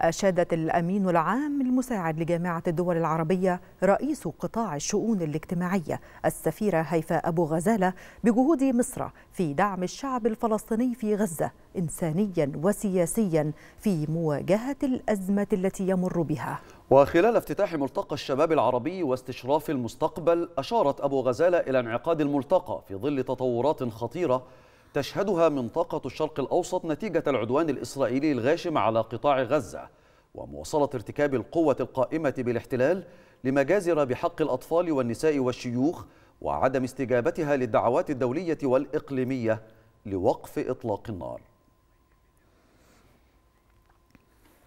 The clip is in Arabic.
أشادت الأمين العام المساعد لجامعة الدول العربية رئيس قطاع الشؤون الاجتماعية السفيرة هيفاء أبو غزالة بجهود مصر في دعم الشعب الفلسطيني في غزة إنسانيا وسياسيا في مواجهة الأزمة التي يمر بها وخلال افتتاح ملتقى الشباب العربي واستشراف المستقبل أشارت أبو غزالة إلى انعقاد الملتقى في ظل تطورات خطيرة تشهدها منطقة الشرق الأوسط نتيجة العدوان الإسرائيلي الغاشم على قطاع غزة ومواصلة ارتكاب القوة القائمة بالاحتلال لمجازر بحق الأطفال والنساء والشيوخ وعدم استجابتها للدعوات الدولية والإقليمية لوقف إطلاق النار